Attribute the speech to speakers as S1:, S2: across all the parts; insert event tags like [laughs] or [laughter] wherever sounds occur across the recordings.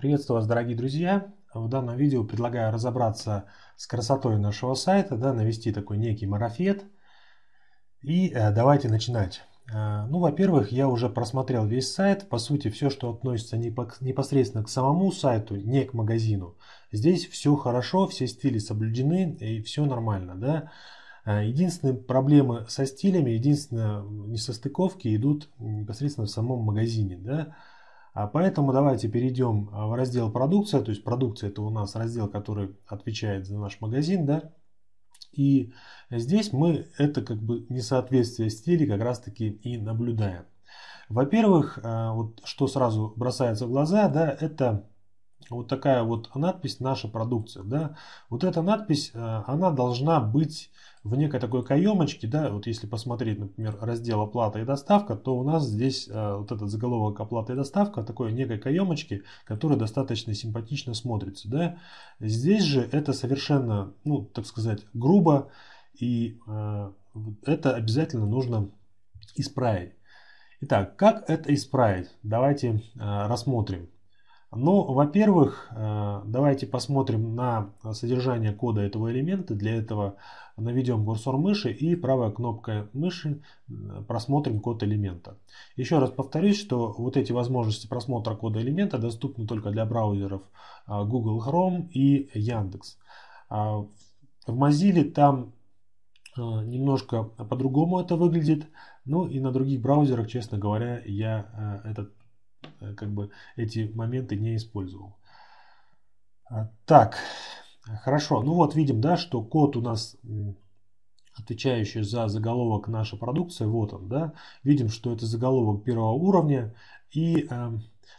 S1: Приветствую вас, дорогие друзья! В данном видео предлагаю разобраться с красотой нашего сайта, да, навести такой некий марафет. И э, давайте начинать. Э, ну, во-первых, я уже просмотрел весь сайт. По сути, все, что относится непосредственно к самому сайту, не к магазину. Здесь все хорошо, все стили соблюдены и все нормально, да. Э, единственные проблемы со стилями, единственные несостыковки идут непосредственно в самом магазине, да а поэтому давайте перейдем а, в раздел продукция. То есть продукция это у нас раздел, который отвечает за наш магазин. Да? И здесь мы это как бы несоответствие стилей как раз таки и наблюдаем. Во-первых, а, вот что сразу бросается в глаза, да, это вот такая вот надпись «Наша продукция». Да? Вот эта надпись, э, она должна быть в некой такой каемочке, да, вот если посмотреть, например, раздел «Оплата и доставка», то у нас здесь э, вот этот заголовок «Оплата и доставка» такой некой каемочки, которая достаточно симпатично смотрится, да. Здесь же это совершенно, ну, так сказать, грубо, и э, это обязательно нужно исправить. Итак, как это исправить? Давайте рассмотрим. Ну, во-первых, э, давайте посмотрим на содержание кода этого элемента. Для этого наведем курсор мыши и правая кнопка мыши просмотрим код элемента. Еще раз повторюсь, что вот эти возможности просмотра кода элемента доступны только для браузеров а, Google Chrome и Яндекс. А, в Mozilla там э, немножко по-другому это выглядит. Ну и на других браузерах, честно говоря, я э, этот Э, как бы эти моменты не использовал. А, так, хорошо. Ну вот видим, да, что код у нас отвечающий за заголовок наша продукция, вот он, да, видим, что это заголовок первого уровня, и э,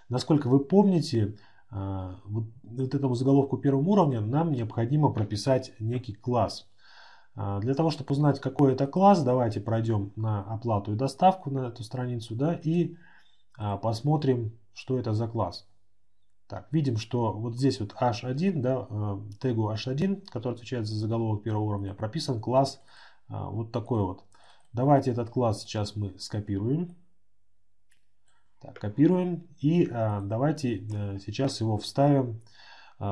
S1: насколько вы помните, э, вот, вот этому заголовку первого уровня нам необходимо прописать некий класс. Э, для того, чтобы узнать, какой это класс, давайте пройдем на оплату и доставку на эту страницу, да, и а, посмотрим, что это за класс. Так, видим, что вот здесь вот H1, да, э, тегу H1, который отвечает за заголовок первого уровня, прописан класс а, вот такой вот. Давайте этот класс сейчас мы скопируем. Так, копируем. И а, давайте э, сейчас его вставим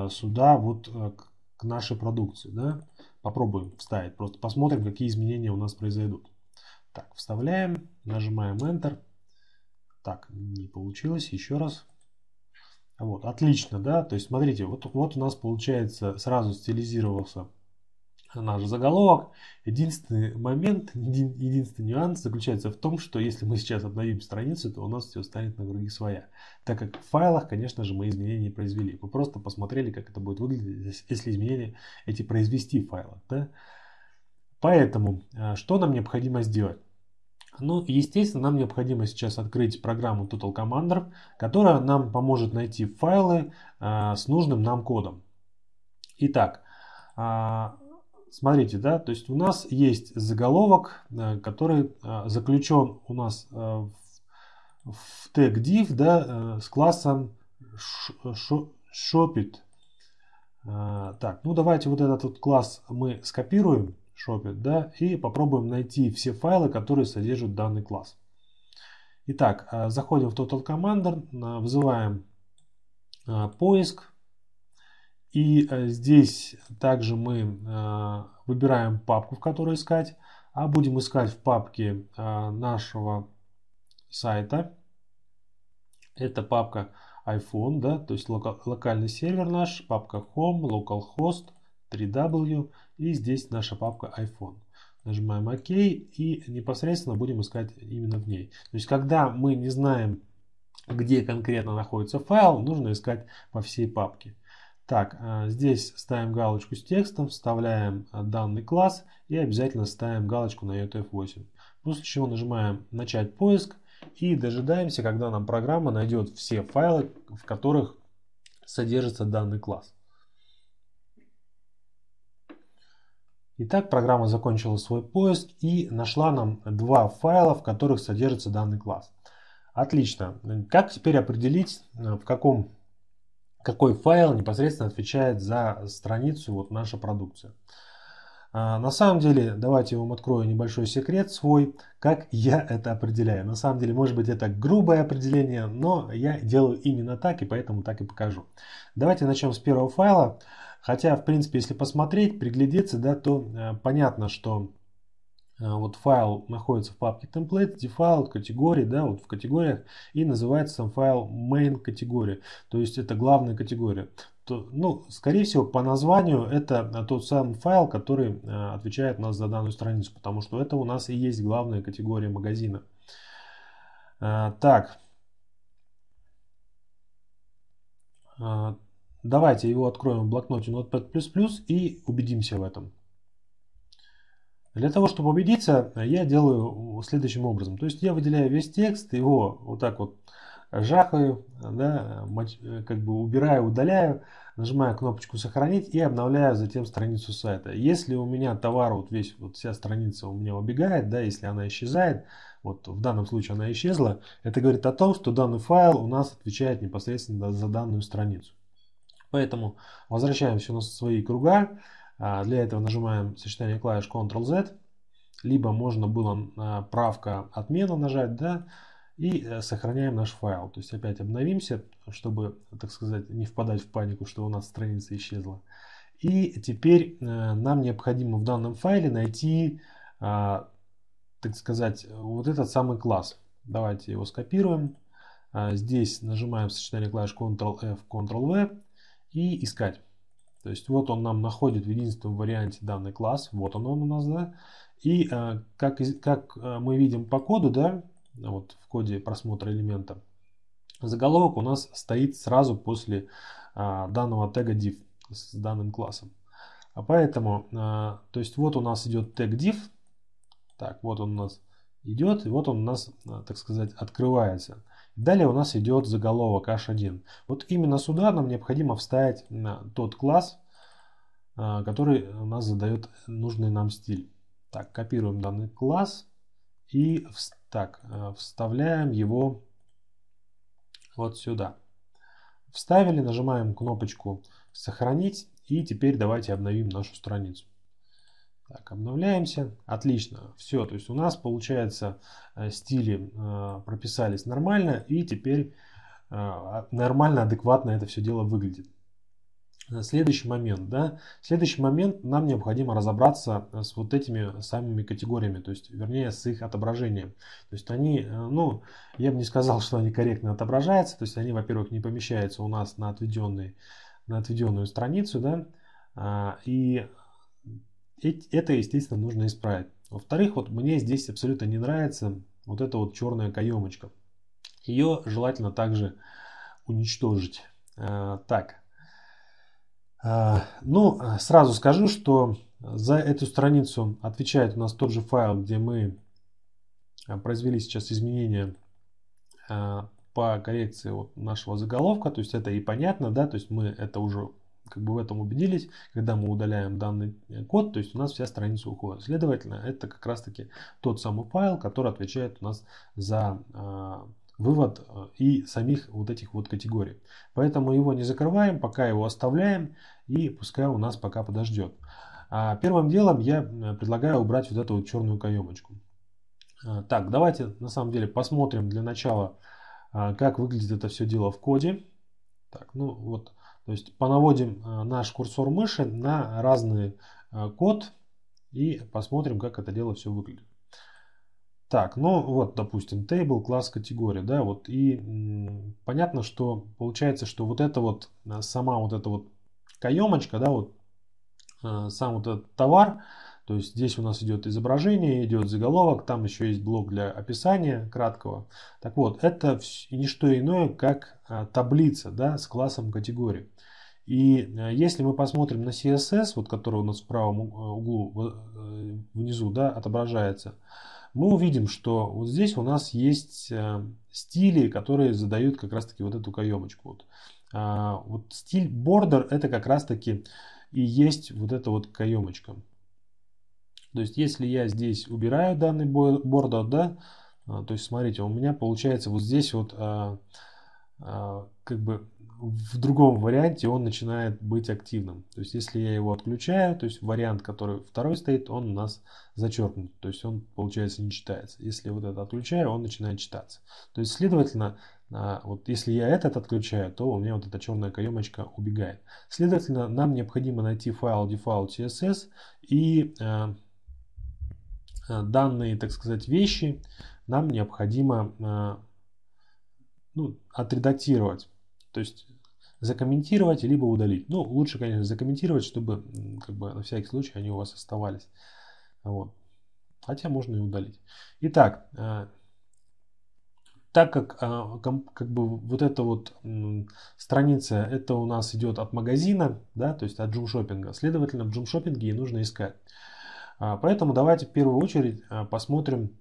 S1: сюда вот э, к нашей продукции. Да? Попробуем вставить, просто посмотрим, какие изменения у нас произойдут. Так, вставляем, нажимаем Enter. Так, не получилось. Еще раз. Вот, отлично, да? То есть, смотрите, вот, вот у нас получается сразу стилизировался наш заголовок. Единственный момент, единственный нюанс заключается в том, что если мы сейчас обновим страницу, то у нас все станет на круги своя. Так как в файлах, конечно же, мы изменения не произвели. Мы просто посмотрели, как это будет выглядеть, если изменения эти произвести в файлах. Да? Поэтому, э, что нам необходимо сделать? Ну, естественно, нам необходимо сейчас открыть программу Total Commander, которая нам поможет найти файлы э, с нужным нам кодом. Итак, э, смотрите, да, то есть у нас есть заголовок, э, который э, заключен у нас э, в, в тег div, да, э, с классом shopit. Э, так, ну давайте вот этот вот класс мы скопируем шопит, да, и попробуем найти все файлы, которые содержат данный класс. Итак, э, заходим в Total Commander, э, вызываем э, поиск, и здесь также мы выбираем папку, в которой искать, а будем искать в папке нашего сайта. Это папка iPhone, да, то есть локальный сервер наш, папка Home, Localhost, 3W и здесь наша папка iPhone. Нажимаем ОК и непосредственно будем искать именно в ней. То есть когда мы не знаем, где конкретно находится файл, нужно искать по всей папке. Так, э, здесь ставим галочку с текстом, вставляем э, данный класс и обязательно ставим галочку на UTF-8. После чего нажимаем «Начать поиск» и дожидаемся, когда нам программа найдет все файлы, в которых содержится данный класс. Итак, программа закончила свой поиск и нашла нам два файла, в которых содержится данный класс. Отлично. Как теперь определить, э, в каком, какой файл непосредственно отвечает за страницу вот наша продукция? А, на самом деле, давайте я вам открою небольшой секрет свой, как я это определяю. На самом деле, может быть, это грубое определение, но я делаю именно так, и поэтому так и покажу. Давайте начнем с первого файла. Хотя, в принципе, если посмотреть, приглядеться, да, то э, понятно, что э, вот файл находится в папке template, default, категории, да, вот в категориях, и называется сам файл main категория, то есть это главная категория. То, ну, скорее всего, по названию это э, тот самый файл, который э, отвечает нас за данную страницу, потому что это у нас и есть главная категория магазина. Э, так. Э, Давайте его откроем в блокноте Notepad++ и убедимся в этом. Для того, чтобы убедиться, я делаю следующим образом. То есть я выделяю весь текст, его вот так вот жахаю, да, как бы убираю, удаляю, нажимаю кнопочку «Сохранить» и обновляю затем страницу сайта. Если у меня товар, вот весь, вот вся страница у меня убегает, да, если она исчезает, вот в данном случае она исчезла, это говорит о том, что данный файл у нас отвечает непосредственно за данную страницу. Поэтому возвращаемся в свои круга. А, для этого нажимаем сочетание клавиш Ctrl-Z. Либо можно было а, правка отмена нажать, да, и э, сохраняем наш файл. То есть опять обновимся, чтобы, так сказать, не впадать в панику, что у нас страница исчезла. И теперь э, нам необходимо в данном файле найти, а, так сказать, вот этот самый класс. Давайте его скопируем. Здесь нажимаем сочетание клавиш Ctrl-F, Ctrl-V и искать. То есть вот он нам находит в единственном варианте данный класс, вот он, он у нас, да. И э, как, как э, мы видим по коду, да, вот в коде просмотра элемента, заголовок у нас стоит сразу после э, данного тега div с данным классом. А поэтому, то есть вот у нас идет тег div, так, вот он у нас идет, и вот он у нас, так сказать, открывается. Далее у нас идет заголовок H1. Вот именно сюда нам необходимо вставить тот класс, а, который у нас задает нужный нам стиль. Так, копируем данный класс и так, э, вставляем его вот сюда. Вставили, нажимаем кнопочку «Сохранить» и теперь давайте обновим нашу страницу. Так, обновляемся. Отлично. Все, то есть у нас получается э, стили э, прописались нормально и теперь э, а, нормально, адекватно это все дело выглядит. Следующий момент, да, следующий момент нам необходимо разобраться с вот этими самыми категориями, то есть, вернее, с их отображением. То есть они, ну, я бы не сказал, [laughs] что они корректно отображаются, то есть они, во-первых, не помещаются у нас на, отведенный, на отведенную страницу, да, а, и это, естественно, нужно исправить. Во-вторых, вот мне здесь абсолютно не нравится вот эта вот черная каемочка. Ее желательно также уничтожить. Э, так. Э, ну, сразу скажу, что за эту страницу отвечает у нас тот же файл, где мы э, произвели сейчас изменения по коррекции вот нашего заголовка. То есть это и понятно, да, то есть мы это уже как бы в этом убедились, когда мы удаляем данный э, код, то есть у нас вся страница уходит. Следовательно, это как раз таки тот самый файл, который отвечает у нас за э, вывод э, и самих вот этих вот категорий. Поэтому его не закрываем, пока его оставляем и пускай у нас пока подождет. А первым делом я предлагаю убрать вот эту вот черную каемочку. Так, давайте на самом деле посмотрим для начала, как выглядит это все дело в коде. Так, ну вот то есть понаводим э, наш курсор мыши на разный э, код и посмотрим, как это дело все выглядит. Так, ну вот, допустим, table, класс, категория, да, вот, и понятно, что получается, что вот эта вот, э, сама вот эта вот каемочка, да, вот, сам вот этот товар, то есть здесь у нас идет изображение, идет заголовок, там еще есть блок для описания краткого. Так вот, это не что иное, как таблица, да, с классом категории. И э, если мы посмотрим на CSS, вот который у нас в правом углу э, внизу да, отображается, мы увидим, что вот здесь у нас есть э, стили, которые задают как раз-таки вот эту каемочку. Вот, а, вот стиль border это как раз-таки и есть вот эта вот каемочка. То есть если я здесь убираю данный border, да, то есть смотрите, у меня получается вот здесь вот а, а, как бы в другом варианте он начинает быть активным. То есть, если я его отключаю, то есть вариант, который второй стоит, он у нас зачеркнут. То есть, он, получается, не читается. Если вот это отключаю, он начинает читаться. То есть, следовательно, а, вот если я этот отключаю, то у меня вот эта черная каемочка убегает. Следовательно, нам необходимо найти файл default.css и а, а, данные, так сказать, вещи нам необходимо ну, отредактировать то есть закомментировать, либо удалить. Ну, лучше, конечно, закомментировать, чтобы как бы на всякий случай они у вас оставались. Вот. Хотя можно и удалить. Итак, э, так как э, как бы вот эта вот страница, это у нас идет от магазина, да, то есть от джумшопинга, следовательно, в джумшопинге и нужно искать. А, поэтому давайте в первую очередь э, посмотрим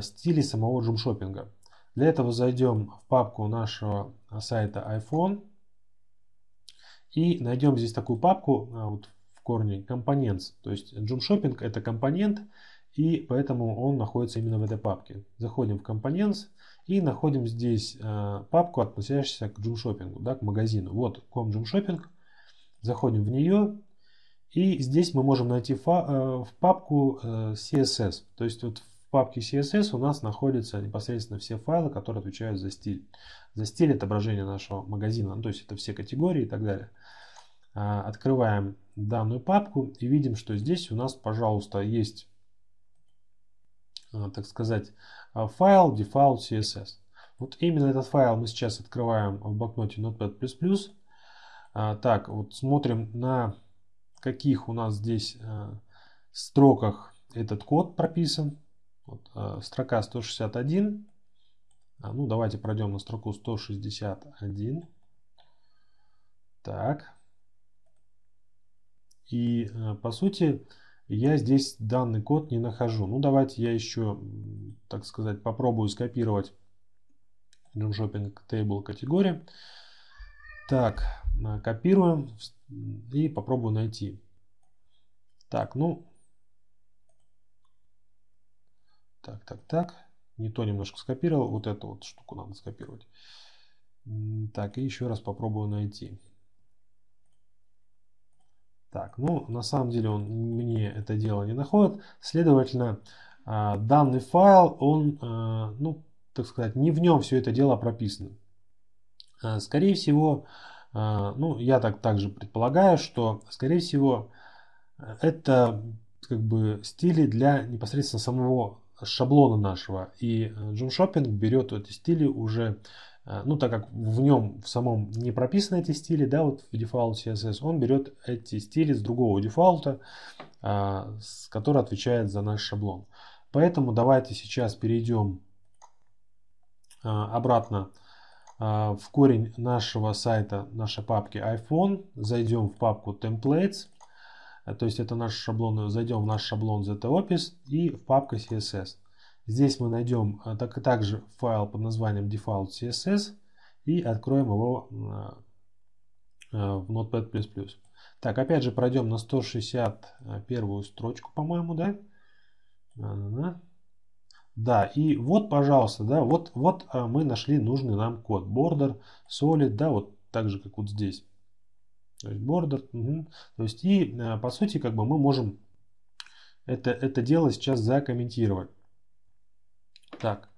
S1: стили самого джумшопинга. Для этого зайдем в папку нашего сайта iPhone и найдем здесь такую папку а, вот в корне компонент. То есть Joom Shopping это компонент, и поэтому он находится именно в этой папке. Заходим в компонент и находим здесь а, папку, относящуюся к Joom Shopping, да, к магазину. Вот ком Joom Shopping. Заходим в нее. И здесь мы можем найти а, в папку CSS. Э, То есть вот папке CSS у нас находятся непосредственно все файлы, которые отвечают за стиль. За стиль отображения нашего магазина, ну, то есть это все категории и так далее. А, открываем данную папку и видим, что здесь у нас, пожалуйста, есть, а, так сказать, а, файл default CSS. Вот именно этот файл мы сейчас открываем в блокноте Notepad++. Так, вот смотрим на каких у нас здесь строках этот код прописан. Вот, э, строка 161. А, ну, давайте пройдем на строку 161. Так. И, э, по сути, я здесь данный код не нахожу. Ну, давайте я еще, так сказать, попробую скопировать Shopping Table категория. Так, э, копируем и попробую найти. Так, ну, Так, так, так. Не то немножко скопировал. Вот эту вот штуку надо скопировать. Так, и еще раз попробую найти. Так, ну, на самом деле он мне это дело не находит. Следовательно, а, данный файл, он, а, ну, так сказать, не в нем все это дело прописано. А, скорее всего, ну, я так также предполагаю, что, скорее всего, это как бы стили для непосредственно самого шаблона нашего. И э, шоппинг берет эти стили уже, э, ну так как в нем в самом не прописаны эти стили, да, вот в дефолт CSS, он берет эти стили с другого дефаулта, э, который отвечает за наш шаблон. Поэтому давайте сейчас перейдем обратно в корень нашего сайта, нашей папки iPhone, зайдем в папку Templates, Э, то есть это наш шаблон, э, зайдем в наш шаблон ZOffice и в папку CSS. Здесь мы найдем э, так, также файл под названием default.css и откроем его в Notepad++. Так, опять же пройдем на 161 строчку, по-моему, да? Да, и вот, пожалуйста, да, вот, вот мы нашли нужный нам код. Border, solid, да, вот так же, как вот здесь. То есть border. Угу. То есть и э, по сути как бы мы можем это, это дело сейчас закомментировать. Так.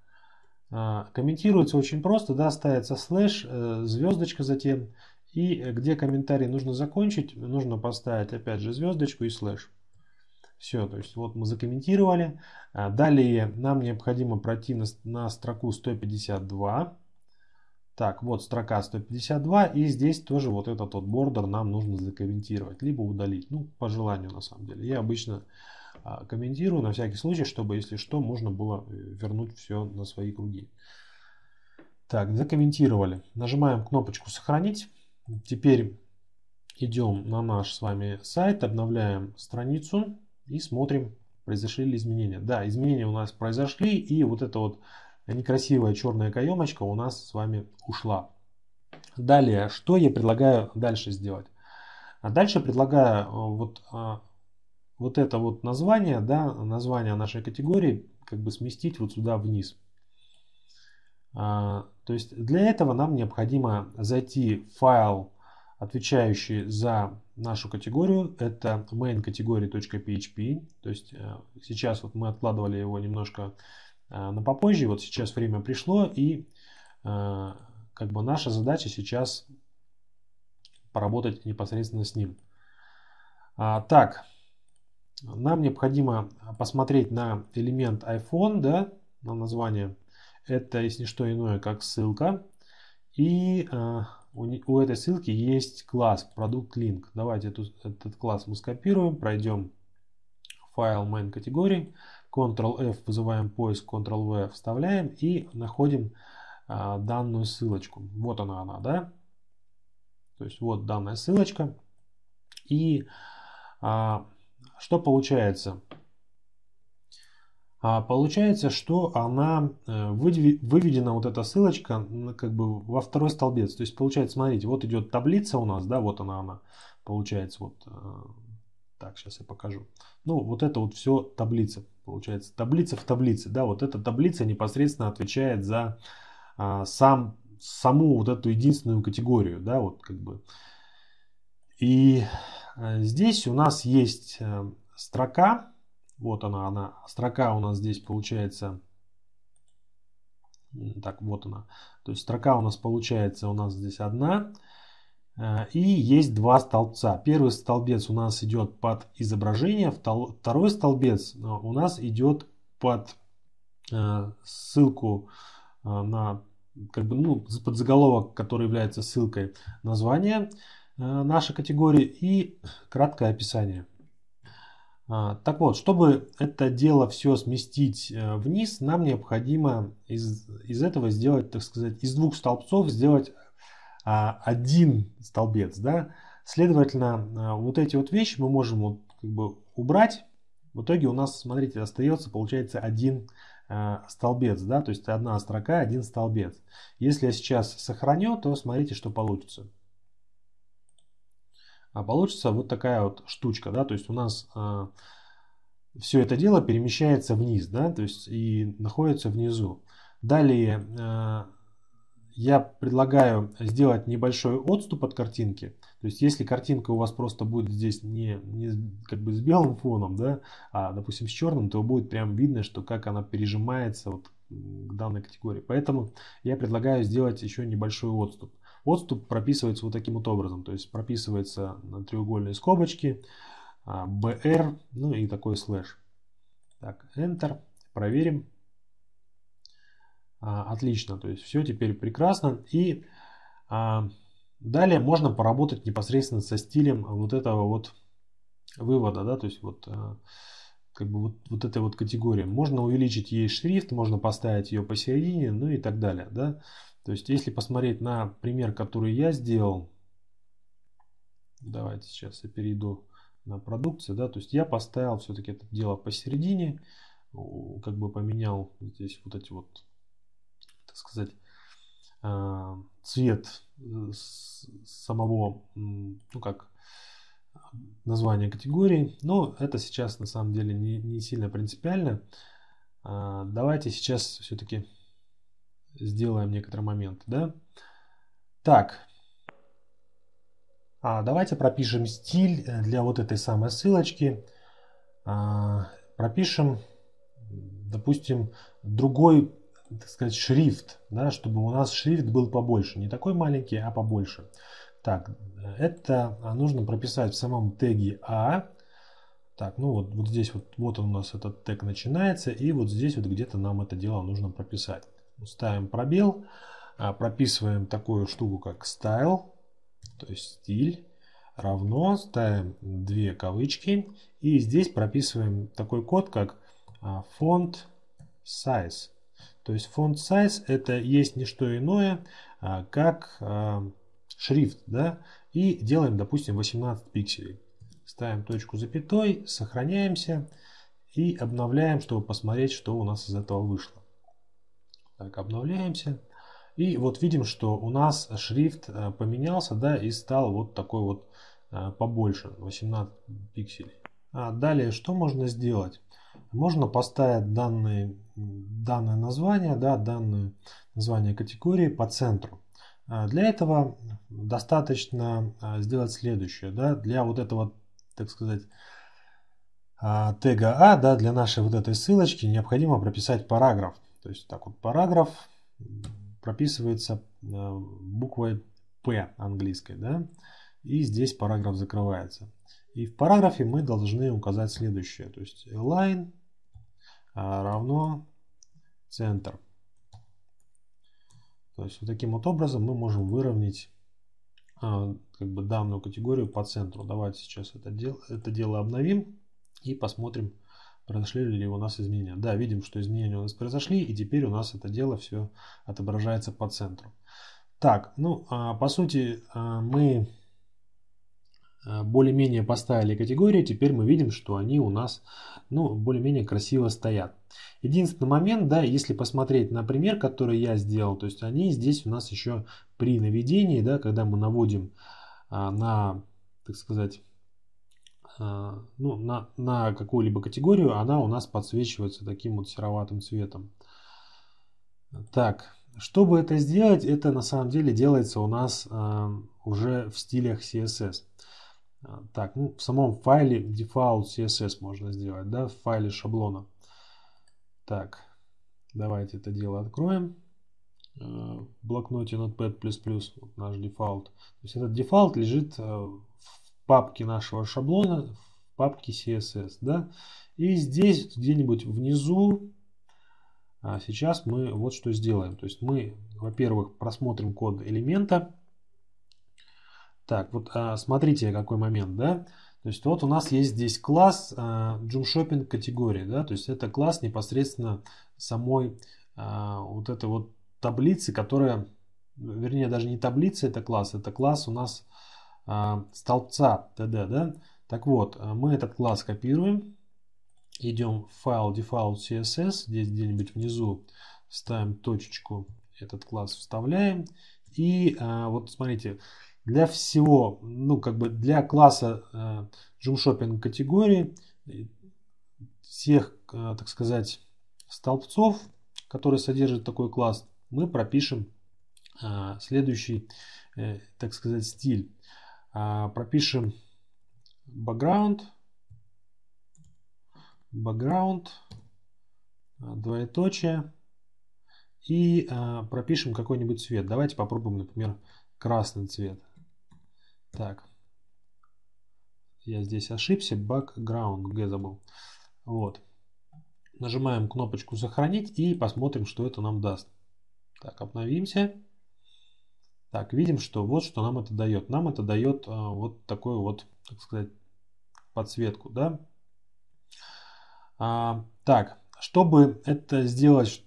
S1: Э, комментируется очень просто, да, ставится слэш, э, звездочка затем. И где комментарий нужно закончить, нужно поставить опять же звездочку и слэш. Все, то есть вот мы закомментировали. Далее нам необходимо пройти на, на строку 152. Так, вот строка 152, и здесь тоже вот этот вот бордер нам нужно закомментировать, либо удалить, ну, по желанию на самом деле. Я обычно а, комментирую на всякий случай, чтобы, если что, можно было э, вернуть все на свои круги. Так, закомментировали. Нажимаем кнопочку «Сохранить». Теперь идем на наш с вами сайт, обновляем страницу и смотрим, произошли ли изменения. Да, изменения у нас произошли, и вот это вот некрасивая черная каемочка у нас с вами ушла. Далее, что я предлагаю дальше сделать? А дальше предлагаю э, вот, а, вот это вот название, да, название нашей категории как бы сместить вот сюда вниз. А, то есть для этого нам необходимо зайти в файл, отвечающий за нашу категорию. Это main category.php. То есть э, сейчас вот мы откладывали его немножко а, на попозже. Вот сейчас время пришло, и а, как бы наша задача сейчас поработать непосредственно с ним. А, так, нам необходимо посмотреть на элемент iPhone, да, на название. Это, если что иное, как ссылка. И у, этой ссылки есть класс, продукт link. Давайте этот класс мы скопируем, пройдем файл main категории Ctrl-F, вызываем поиск, Ctrl-V вставляем и находим а, данную ссылочку. Вот она, она, да? То есть вот данная ссылочка. И а, что получается? А, получается, что она э, выведена, вот эта ссылочка, как бы во второй столбец. То есть получается, смотрите, вот идет таблица у нас, да, вот она, она. Получается, вот э, так, сейчас я покажу. Ну, вот это вот все таблицы, получается. Таблица в таблице, да, вот эта таблица непосредственно отвечает за а, сам, саму вот эту единственную категорию, да, вот как бы. И а, здесь у нас есть э, строка, вот она, она, строка у нас здесь получается, так, вот она, то есть строка у нас получается, у нас здесь одна, Э, и есть два столбца. Первый столбец у нас идет под изображение, второй столбец э, у нас идет под э, ссылку на как бы, ну, под заголовок, который является ссылкой название нашей категории и краткое описание. Так вот, чтобы это дело все сместить вниз, нам необходимо из, из этого сделать, так сказать, из двух столбцов сделать а, один столбец, да, следовательно, а, вот эти вот вещи мы можем вот как бы убрать. В итоге у нас, смотрите, остается, получается, один а, столбец, да, то есть одна строка, один столбец. Если я сейчас сохраню, то смотрите, что получится. А получится вот такая вот штучка, да, то есть у нас э, все это дело перемещается вниз, да, то есть и находится внизу. Далее я предлагаю сделать небольшой отступ от картинки. То есть, если картинка у вас просто будет здесь не, не как бы с белым фоном, да, а, допустим, с черным, то будет прям видно, что как она пережимается вот к данной категории. Поэтому я предлагаю сделать еще небольшой отступ. Отступ прописывается вот таким вот образом. То есть, прописывается на треугольные скобочки, BR, а, ну и такой слэш. Так, Enter, проверим. А, отлично, то есть все теперь прекрасно. И а, далее можно поработать непосредственно со стилем вот этого вот вывода, да, то есть вот а, как бы вот, вот этой вот категории. Можно увеличить ей шрифт, можно поставить ее посередине, ну и так далее, да. То есть если посмотреть на пример, который я сделал, давайте сейчас я перейду на продукцию, да, то есть я поставил все-таки это дело посередине, как бы поменял здесь вот эти вот так сказать, э, цвет э, самого, ну как, названия категории Но это сейчас на самом деле не, не сильно принципиально. А, давайте сейчас все-таки сделаем некоторый момент, да? Так, а давайте пропишем стиль э, для вот этой самой ссылочки. А, пропишем, допустим, другой так сказать, шрифт, да, чтобы у нас шрифт был побольше. Не такой маленький, а побольше. Так, это а, нужно прописать в самом теге А. Так, ну вот, вот здесь вот, вот он у нас этот тег начинается, и вот здесь вот где-то нам это дело нужно прописать. Ну, ставим пробел, а, прописываем такую штуку, как style, то есть стиль равно, ставим две кавычки и здесь прописываем такой код, как а, font size. То есть font size это есть не что иное, а, как а, шрифт. Да? И делаем, допустим, 18 пикселей. Ставим точку запятой, сохраняемся и обновляем, чтобы посмотреть, что у нас из этого вышло. Так, обновляемся. И вот видим, что у нас шрифт а, поменялся, да, и стал вот такой вот побольше, 18 пикселей. А далее, что можно сделать? можно поставить данные, данное название, да, данное название категории по центру. А, для этого достаточно а, сделать следующее. Да, для вот этого, так сказать, а, тега А, да, для нашей вот этой ссылочки необходимо прописать параграф. То есть так вот параграф прописывается буквой P английской, да, и здесь параграф закрывается. И в параграфе мы должны указать следующее. То есть align а, равно центр. То есть вот таким вот образом мы можем выровнять а, как бы данную категорию по центру. Давайте сейчас это дело, это дело обновим и посмотрим, произошли ли у нас изменения. Да, видим, что изменения у нас произошли, и теперь у нас это дело все отображается по центру. Так, ну, а, по сути, мы Э, более-менее поставили категории, теперь мы видим, что они у нас ну, более-менее красиво стоят. Единственный момент, да, если посмотреть на пример, который я сделал, то есть они здесь у нас еще при наведении, да, когда мы наводим а, на, так сказать, а, ну, на, на какую-либо категорию, она у нас подсвечивается таким вот сероватым цветом. Так, чтобы это сделать, это на самом деле делается у нас а, уже в стилях CSS. Так, ну, в самом файле default CSS можно сделать, да, в файле шаблона. Так, давайте это дело откроем. Э, в блокноте Notepad++, вот наш дефолт. То есть этот дефолт лежит э, в папке нашего шаблона, в папке CSS, да. И здесь где-нибудь внизу а сейчас мы вот что сделаем. То есть мы, во-первых, просмотрим код элемента, так, вот а, смотрите, какой момент, да? То есть вот у нас есть здесь класс Joomshopping а, категории, да, то есть это класс непосредственно самой а, вот этой вот таблицы, которая, вернее, даже не таблица, это класс, это класс у нас столбца ТД, да. Так вот, мы этот класс копируем, идем в файл css здесь где-нибудь внизу ставим точечку, этот класс вставляем. И вот смотрите, для всего, ну, как бы для класса э, джумшопинг категории, всех, э, так сказать, столбцов, которые содержат такой класс, мы пропишем э, следующий, э, так сказать, стиль. А, пропишем background, background, двоеточие и пропишем какой-нибудь цвет. Давайте попробуем, например, красный цвет. Так. Я здесь ошибся. Background забыл. Вот. Нажимаем кнопочку «Сохранить» и посмотрим, что это нам даст. Так, обновимся. Так, видим, что вот что нам это дает. Нам это дает а, вот такую вот, так сказать, подсветку, да. А, так, чтобы это сделать,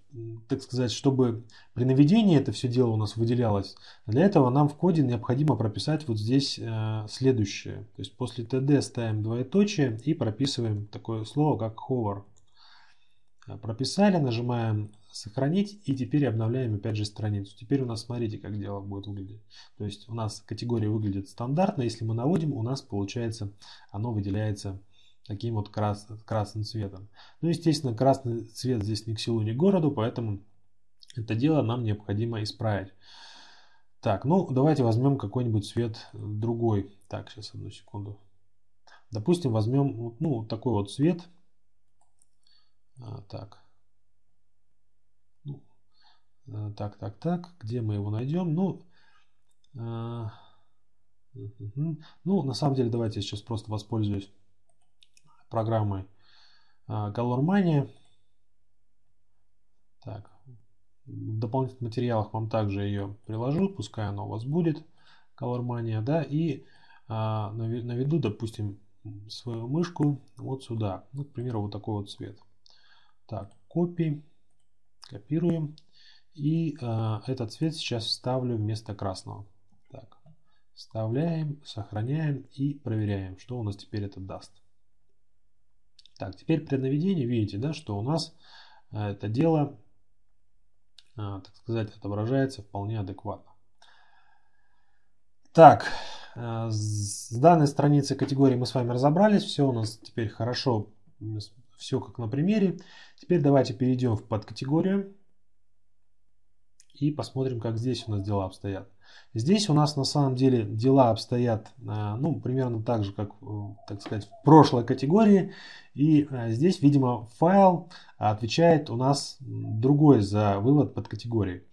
S1: так сказать, чтобы при наведении это все дело у нас выделялось, для этого нам в коде необходимо прописать вот здесь э, следующее. То есть после td ставим двоеточие и прописываем такое слово, как hover. Э, прописали, нажимаем сохранить и теперь обновляем опять же страницу. Теперь у нас, смотрите, как дело будет выглядеть. То есть у нас категория выглядит стандартно. Если мы наводим, у нас получается, оно выделяется таким вот крас, красным цветом. Ну, естественно, красный цвет здесь ни к селу, ни к городу, поэтому это дело нам необходимо исправить. Так, ну давайте возьмем какой-нибудь цвет э, другой. Так, сейчас одну секунду. Допустим, возьмем ну такой вот цвет. А, так. Ну, а, так, так, так. Где мы его найдем? Ну, а, угу. ну, на самом деле, давайте я сейчас просто воспользуюсь программой э, Color Так, в дополнительных материалах вам также ее приложу, пускай она у вас будет, Color да, и а, наведу, допустим, свою мышку вот сюда, ну, к примеру, вот такой вот цвет. Так, копи, копируем, и а, этот цвет сейчас вставлю вместо красного. Так, вставляем, сохраняем и проверяем, что у нас теперь это даст. Так, теперь при наведении видите, да, что у нас э, это дело, э, так сказать, отображается вполне адекватно. Так, э, с данной страницы категории мы с вами разобрались. Все у нас теперь хорошо, все как на примере. Теперь давайте перейдем в подкатегорию и посмотрим, как здесь у нас дела обстоят. Здесь у нас на самом деле дела обстоят э, ну, примерно так же, как э, так сказать, в прошлой категории. И э, здесь, видимо, файл отвечает у нас другой за вывод под категорией.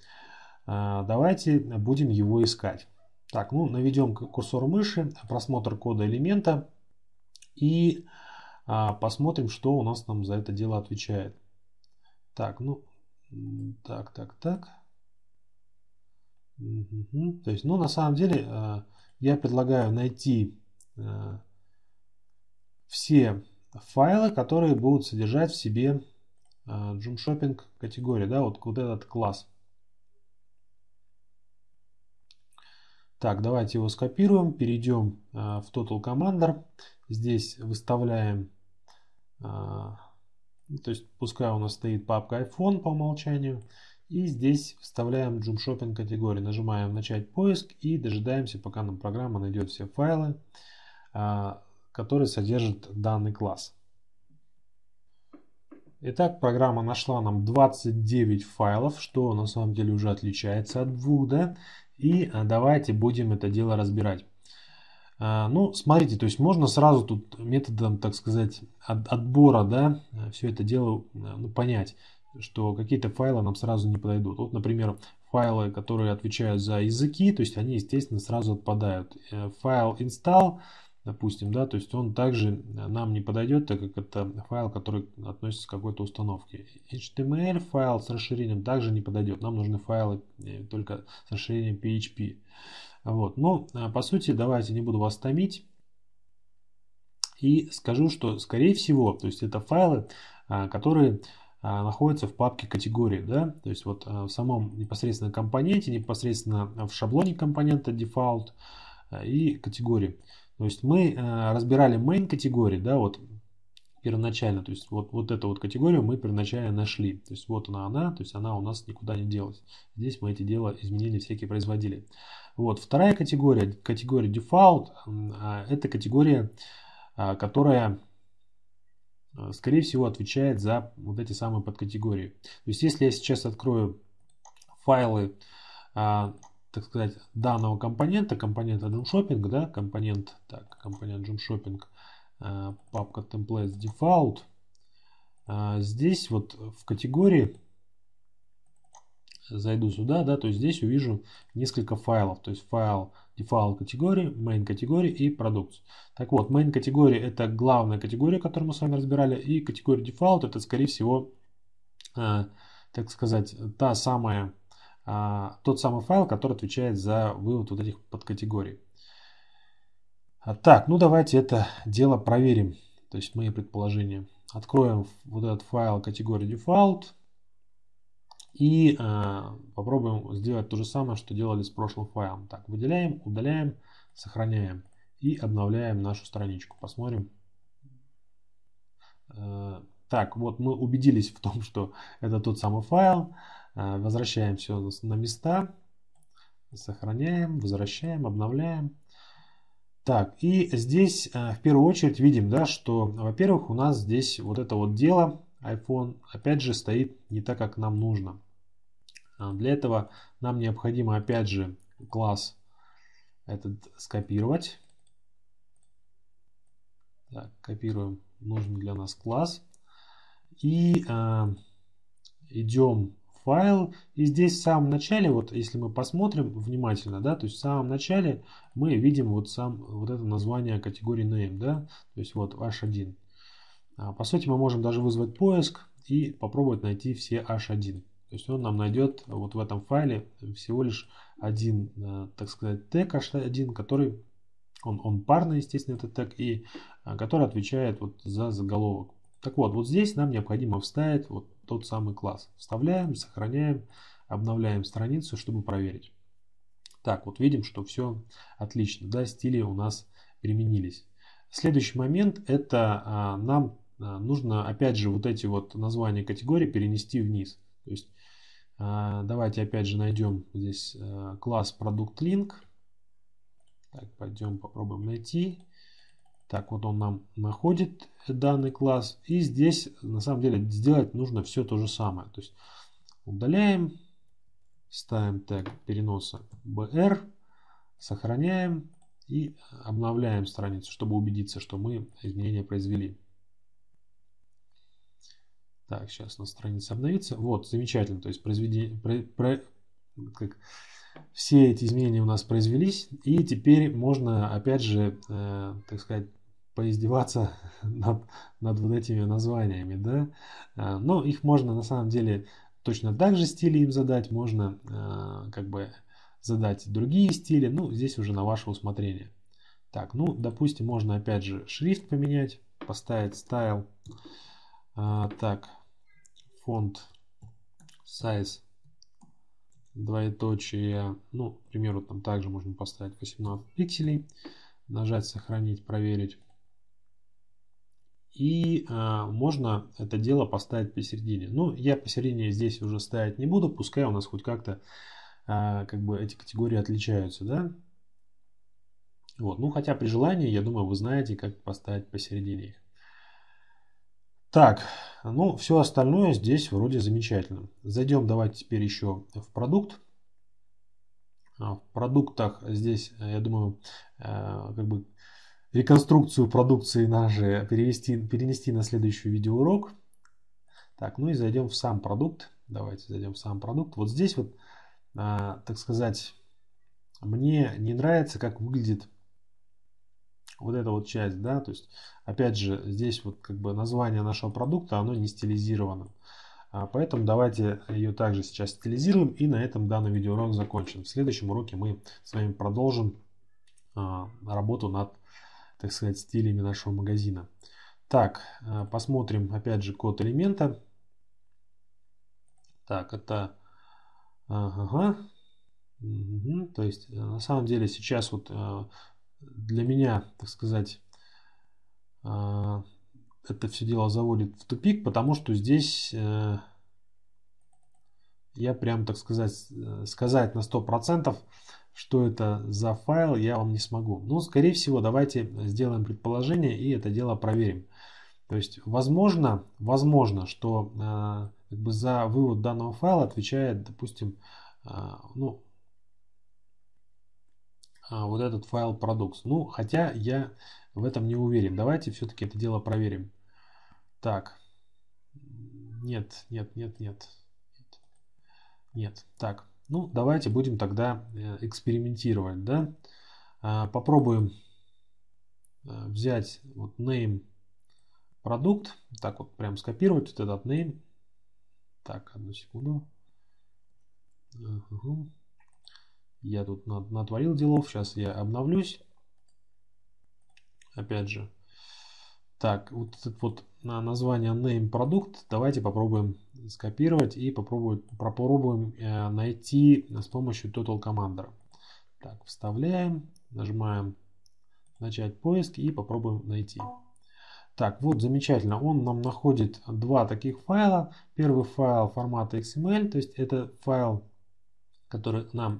S1: Давайте будем его искать. Так, ну, наведем курсор мыши, просмотр кода элемента и посмотрим, что у нас там за это дело отвечает. Так, ну, так, так, так. То есть, ну, на самом деле, э, я предлагаю найти э, все файлы, которые будут содержать в себе Joom э, Shopping категории, да, вот, вот этот класс. Так, давайте его скопируем, перейдем в Total Commander. Здесь выставляем, то есть пускай у нас стоит папка iPhone по умолчанию. И здесь вставляем Joom Shopping категории, нажимаем начать поиск и дожидаемся, пока нам программа найдет все файлы, а, которые содержат данный класс. Итак, программа нашла нам 29 файлов, что на самом деле уже отличается от двух, да? И а, давайте будем это дело разбирать. А, ну, смотрите, то есть можно сразу тут методом, так сказать, отбора, да, все это дело э, ну, понять что какие-то файлы нам сразу не подойдут. Вот, например, файлы, которые отвечают за языки, то есть они, естественно, сразу отпадают. Э, файл install, допустим, да, то есть он также нам не подойдет, так как это файл, который относится к какой-то установке. HTML файл с расширением также не подойдет. Нам нужны файлы э, только с расширением PHP. Вот. Но, ну, а по сути, давайте не буду вас томить. И скажу, что, скорее всего, то есть это файлы, а, которые а, находится в папке категории, да, то есть вот а, в самом непосредственно компоненте, непосредственно в шаблоне компонента default а, и категории. То есть мы э, разбирали main категории, да, вот первоначально, то есть вот, вот эту вот категорию мы первоначально нашли, то есть вот она, она, то есть она у нас никуда не делась. Здесь мы эти дела изменения всякие производили. Вот, вторая категория, категория default, это категория, которая Э, скорее всего, отвечает за вот эти самые подкатегории. То есть, если я сейчас открою файлы, э, так сказать, данного компонента, компонент Shopping, да, компонент, так, компонент Shopping, э, папка Templates Default, здесь вот в категории зайду сюда, да, то есть здесь увижу несколько файлов, то есть файл default категории, main категории и products. Так вот, main категория это главная категория, которую мы с вами разбирали, и категория default это, скорее всего, э, так сказать, та самая, э, тот самый файл, который отвечает за вывод вот этих подкатегорий. А, так, ну давайте это дело проверим, то есть мои предположения. Откроем вот этот файл категории default. И э, попробуем сделать то же самое, что делали с прошлым файлом. Так, выделяем, удаляем, сохраняем и обновляем нашу страничку. Посмотрим. Э, так, вот мы убедились в том, [laughs] что это тот самый файл. Э, возвращаем все на места. Сохраняем, возвращаем, обновляем. Так, и здесь э, в первую очередь видим, да, что, во-первых, у нас здесь вот это вот дело iPhone, опять же, стоит не так, как нам нужно. А, для этого нам необходимо опять же класс этот скопировать. Так, копируем нужный для нас класс. И э, идем в файл. И здесь в самом начале, вот если мы посмотрим внимательно, да, то есть в самом начале мы видим вот сам вот это название категории name, да, то есть вот h1. А, по сути, мы можем даже вызвать поиск и попробовать найти все h1. То есть он нам найдет вот в этом файле всего лишь один, э, так сказать, тег H1, который, он, он парный, естественно, этот тег, и э, который отвечает вот за заголовок. Так вот, вот здесь нам необходимо вставить вот тот самый класс. Вставляем, сохраняем, обновляем страницу, чтобы проверить. Так, вот видим, что все отлично, да, стили у нас применились. Следующий момент это а, нам а, нужно опять же вот эти вот названия категорий перенести вниз. То есть а, давайте опять же найдем здесь э, класс продукт link. Так, пойдем попробуем найти. Так, вот он нам находит данный класс. И здесь на самом деле сделать нужно все то же самое. То есть удаляем, ставим тег переноса br, сохраняем и обновляем страницу, чтобы убедиться, что мы изменения произвели. Так, сейчас у нас страница обновится. Вот, замечательно. То есть произведение, про, про, как, все эти изменения у нас произвелись. И теперь можно, опять же, э, так сказать, поиздеваться [laughs] над, над вот этими названиями. Да? Э, но их можно на самом деле точно так же стили им задать. Можно э, как бы задать другие стили. Ну, здесь уже на ваше усмотрение. Так, ну, допустим, можно опять же шрифт поменять, поставить Style а, так, фонд size двоеточие, ну, к примеру, там также можно поставить 18 пикселей, нажать сохранить, проверить. И э, можно это дело поставить посередине. Ну, я посередине здесь уже ставить не буду, пускай у нас хоть как-то э, как бы эти категории отличаются, да. Вот, ну хотя при желании, я думаю, вы знаете, как поставить посередине их. Так, ну, все остальное здесь вроде замечательно. Зайдем давайте теперь еще в продукт. А, в продуктах здесь, э, я думаю, э, как бы реконструкцию продукции нашей перевести, перенести на следующий видеоурок. Так, ну и зайдем в сам продукт. Давайте зайдем в сам продукт. Вот здесь вот, а, так сказать, мне не нравится, как выглядит вот эта вот часть, да, то есть, опять же, здесь вот как бы название нашего продукта, оно не стилизировано. А, поэтому давайте ее также сейчас стилизируем и на этом данный видеоурок закончен. В следующем уроке мы с вами продолжим а, работу над, так сказать, стилями нашего магазина. Так, а, посмотрим опять же код элемента. Так, это... Ага. Угу. То есть э, на самом деле сейчас вот э, для меня, так сказать, а, это все дело заводит в тупик, потому что здесь э, я прям, так сказать, э, сказать на 100%, что это за файл, я вам не смогу. Но, ну, скорее всего, давайте сделаем предположение и это дело проверим. То есть, возможно, возможно что э, как бы за вывод данного файла отвечает, допустим, ну, а, вот этот файл products. Ну, хотя я в этом не уверен. Давайте все-таки это дело проверим. Так. Нет, нет, нет, нет. Нет. Так. Ну, давайте будем тогда э, экспериментировать, да. А, попробуем э, взять вот name продукт. Так вот, прям скопировать вот этот name. Так, одну секунду. Угу. Я тут натворил делов, сейчас я обновлюсь. Опять же. Так, вот этот вот на название name продукт давайте попробуем скопировать и попробуем, попробуем э, найти с помощью total commander. Так, вставляем, нажимаем начать поиск и попробуем найти. Так, вот замечательно, он нам находит два таких файла. Первый файл формата XML, то есть это файл который нам,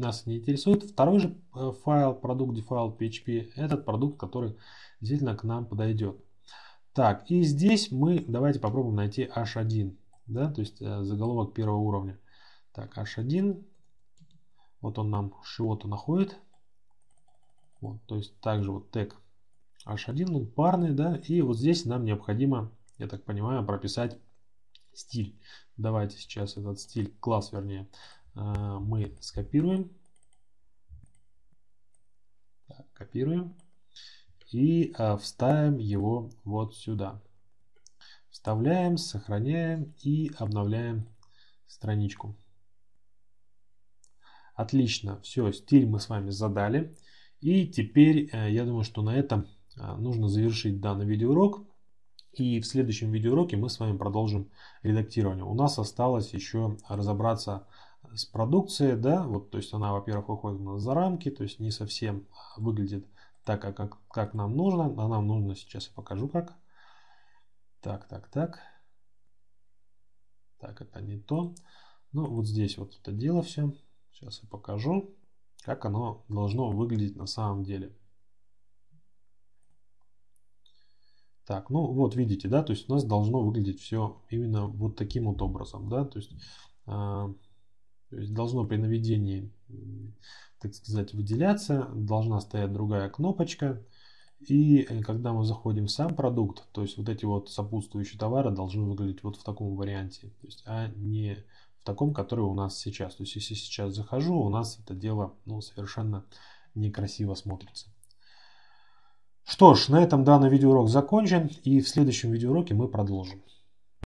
S1: нас не интересует. Второй же э, файл, продукт default PHP, этот продукт, который действительно к нам подойдет. Так, и здесь мы давайте попробуем найти H1, да, то есть э, заголовок первого уровня. Так, H1, вот он нам чего-то находит. Вот, то есть также вот тег H1, он парный, да, и вот здесь нам необходимо, я так понимаю, прописать стиль. Давайте сейчас этот стиль, класс вернее, а, мы скопируем. Так, копируем. И а, вставим его вот сюда. Вставляем, сохраняем и обновляем страничку. Отлично, все, стиль мы с вами задали. И теперь э, я думаю, что на этом а, нужно завершить данный видеоурок. И в следующем видеоуроке мы с вами продолжим редактирование. У нас осталось еще разобраться с продукцией, да, вот, то есть она, во-первых, выходит у нас за рамки, то есть не совсем выглядит так, как, как, нам нужно, а нам нужно, сейчас я покажу как. Так, так, так. Так, это не то. Ну, вот здесь вот это дело все. Сейчас я покажу, как оно должно выглядеть на самом деле. Так, ну вот видите, да, то есть у нас должно выглядеть все именно вот таким вот образом, да, то есть... А, то есть должно при наведении, так сказать, выделяться, должна стоять другая кнопочка. И э, когда мы заходим в сам продукт, то есть вот эти вот сопутствующие товары должны выглядеть вот в таком варианте, то есть, а не в таком, который у нас сейчас. То есть если сейчас захожу, у нас это дело ну, совершенно некрасиво смотрится. Что ж, на этом данный видеоурок закончен, и в следующем видеоуроке мы продолжим.